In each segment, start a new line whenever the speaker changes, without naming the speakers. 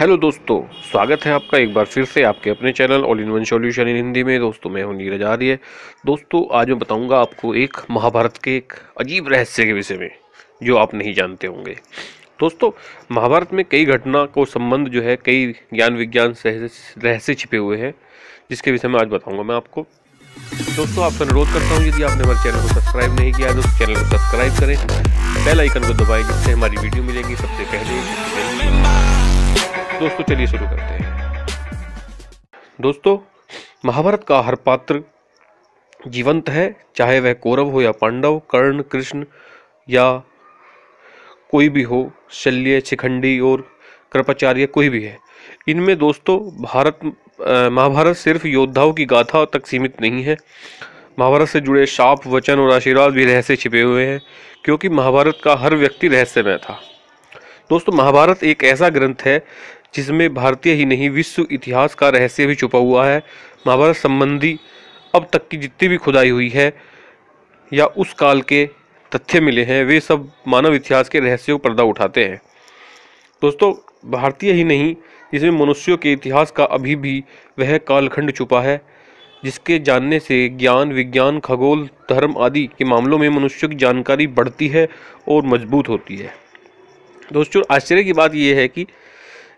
hello दोस्तों स्वागत है आपका एक बार फिर से आपके अपने channel all in one solution in Hindi में दोस्तों मैं हूं नीरज आर्य दोस्तों आज मैं बताऊंगा आपको एक महाभारत के एक अजीब रहस्य के विषय में जो आप नहीं जानते होंगे दोस्तों महाभारत में कई घटना को संबंध जो है कई ज्ञान विज्ञान रहस्य छिपे हुए हैं जिसके विषय में आज बताऊँगा मैं आपको दोस्तों आपसे अनुरोध करता हूँ यदि आपने हमारे चैनल को सब्सक्राइब नहीं किया तो चैनल को सब्सक्राइब करें बेल आइकन को दबाएं जिससे हमारी वीडियो मिलेगी सबसे पहले दोस्तों चलिए शुरू करते हैं दोस्तों महाभारत का हर पात्र जीवंत है चाहे वह कौरव हो या पांडव कर्ण कृष्ण या कोई भी हो शल्य शिखंडी और कृपाचार्य कोई भी है इनमें दोस्तों भारत महाभारत सिर्फ योद्धाओं की गाथा तक सीमित नहीं है महाभारत से जुड़े शाप वचन और आशीर्वाद भी रहस्य छिपे हुए हैं क्योंकि महाभारत का हर व्यक्ति रहस्यमय था दोस्तों महाभारत एक ऐसा ग्रंथ है जिसमें भारतीय ही नहीं विश्व इतिहास का रहस्य भी छुपा हुआ है महाभारत संबंधी अब तक की जितनी भी खुदाई हुई है या उस काल के तथ्य मिले हैं वे सब मानव इतिहास के रहस्यों को पर्दा उठाते हैं दोस्तों भारतीय ही नहीं जिसमें मनुष्यों के इतिहास का अभी भी वह कालखंड छुपा है जिसके जानने से ज्ञान विज्ञान खगोल धर्म आदि के मामलों में मनुष्य की जानकारी बढ़ती है और मजबूत होती है दोस्तों आश्चर्य की बात यह है कि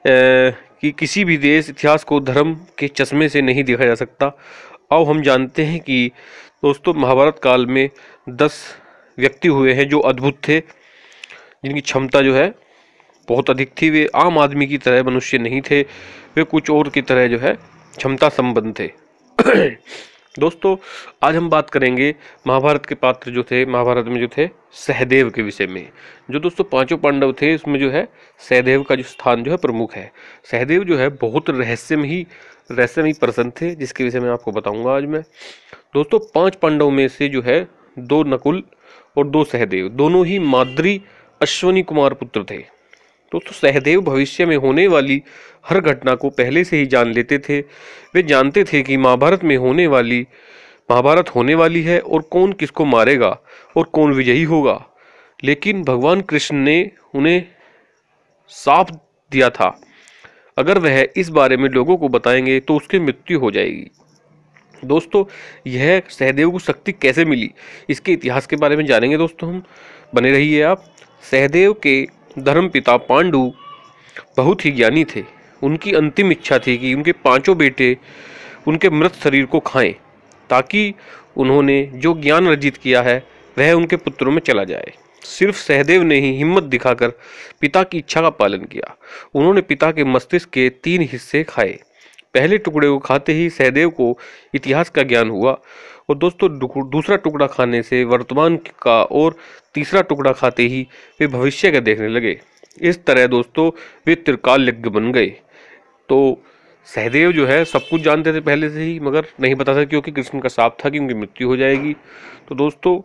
कि किसी भी देश इतिहास को धर्म के चश्मे से नहीं देखा जा सकता और हम जानते हैं कि दोस्तों महाभारत काल में दस व्यक्ति हुए हैं जो अद्भुत थे जिनकी क्षमता जो है बहुत अधिक थी वे आम आदमी की तरह मनुष्य नहीं थे वे कुछ और की तरह जो है क्षमता संबंध थे दोस्तों आज हम बात करेंगे महाभारत के पात्र जो थे महाभारत में जो थे सहदेव के विषय में जो दोस्तों पांचों पांडव थे उसमें जो है सहदेव का जो स्थान जो है प्रमुख है सहदेव जो है बहुत रहस्यम ही रहस्यम ही प्रसन्न थे जिसके विषय में आपको बताऊंगा आज मैं दोस्तों पांच पांडव में से जो है दो नकुल और दो सहदेव दोनों ही माद्री अश्वनी कुमार पुत्र थे दोस्तों तो सहदेव भविष्य में होने वाली हर घटना को पहले से ही जान लेते थे वे जानते थे कि महाभारत में होने वाली महाभारत होने वाली है और कौन किसको मारेगा और कौन विजयी होगा लेकिन भगवान कृष्ण ने उन्हें साफ दिया था अगर वह इस बारे में लोगों को बताएंगे तो उसकी मृत्यु हो जाएगी दोस्तों यह सहदेव को शक्ति कैसे मिली इसके इतिहास के बारे में जानेंगे दोस्तों हम बने रहिए आप सहदेव के धर्मपिता पांडु बहुत ही ज्ञानी थे उनकी अंतिम इच्छा थी कि उनके पांचों बेटे उनके मृत शरीर को खाएं ताकि उन्होंने जो ज्ञान अर्जित किया है वह उनके पुत्रों में चला जाए सिर्फ सहदेव ने ही हिम्मत दिखाकर पिता की इच्छा का पालन किया उन्होंने पिता के मस्तिष्क के तीन हिस्से खाए पहले टुकड़े को खाते ही सहदेव को इतिहास का ज्ञान हुआ और दोस्तों दूसरा टुकड़ा खाने से वर्तमान का और तीसरा टुकड़ा खाते ही वे भविष्य का देखने लगे इस तरह दोस्तों वे त्रिकाल यज्ञ बन गए तो सहदेव जो है सब कुछ जानते थे पहले से ही मगर नहीं पता था क्योंकि कृष्ण का साप था कि उनकी मृत्यु हो जाएगी तो दोस्तों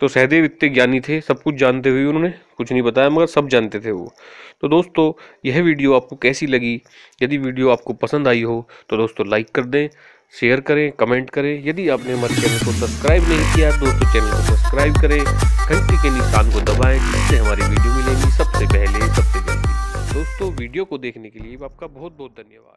तो सहदेव इतने ज्ञानी थे सब कुछ जानते हुए उन्होंने कुछ नहीं बताया मगर सब जानते थे वो तो दोस्तों यह वीडियो आपको कैसी लगी यदि वीडियो आपको पसंद आई हो तो दोस्तों लाइक कर दें शेयर करें कमेंट करें यदि आपने हमारे चैनल को सब्सक्राइब नहीं किया तो दोस्तों चैनल को सब्सक्राइब करें घंटी के निशान को दबाएं जिससे हमारी वीडियो मिलेगी सबसे पहले सबसे जल्दी दोस्तों वीडियो को देखने के लिए आपका बहुत बहुत धन्यवाद